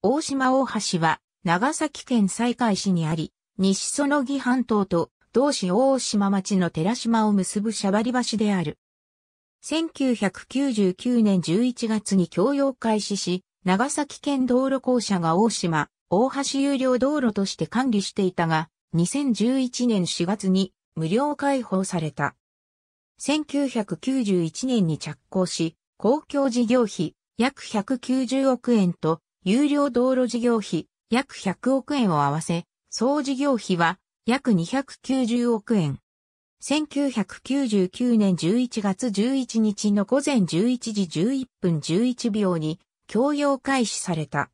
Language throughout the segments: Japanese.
大島大橋は、長崎県西海市にあり、西園木半島と同市大島町の寺島を結ぶシャバリ橋である。1999年11月に共用開始し、長崎県道路公社が大島、大橋有料道路として管理していたが、2011年4月に無料開放された。1991年に着工し、公共事業費約190億円と有料道路事業費約100億円を合わせ、総事業費は約290億円。1999年11月11日の午前11時11分11秒に供用開始された。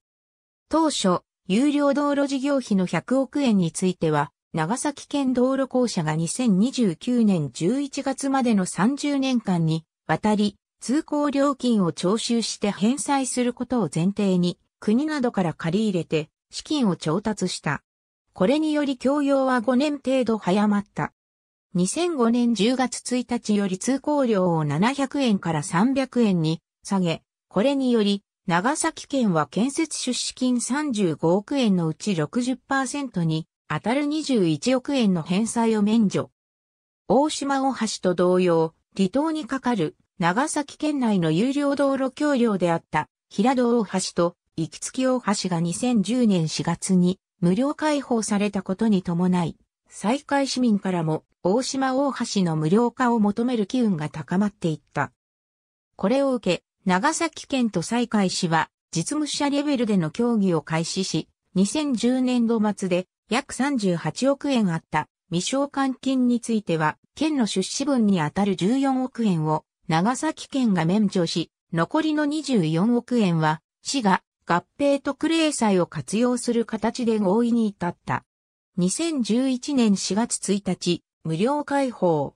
当初、有料道路事業費の100億円については、長崎県道路公社が2029年11月までの30年間にわたり、通行料金を徴収して返済することを前提に、国などから借り入れて資金を調達した。これにより供用は5年程度早まった。2005年10月1日より通行料を700円から300円に下げ、これにより長崎県は建設出資金35億円のうち60%に当たる21億円の返済を免除。大島大橋と同様、離島にかかる長崎県内の有料道路橋梁であった平戸大橋と行きつき大橋が2010年4月に無料開放されたことに伴い、再開市民からも大島大橋の無料化を求める機運が高まっていった。これを受け、長崎県と再開市は実務者レベルでの協議を開始し、2010年度末で約38億円あった未償還金については、県の出資分にあたる14億円を長崎県が免除し、残りの24億円は市が合併特例債を活用する形で合意に至った。2011年4月1日、無料開放。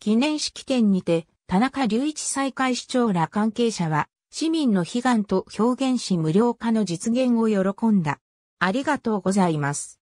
記念式典にて、田中隆一再開市長ら関係者は、市民の悲願と表現し無料化の実現を喜んだ。ありがとうございます。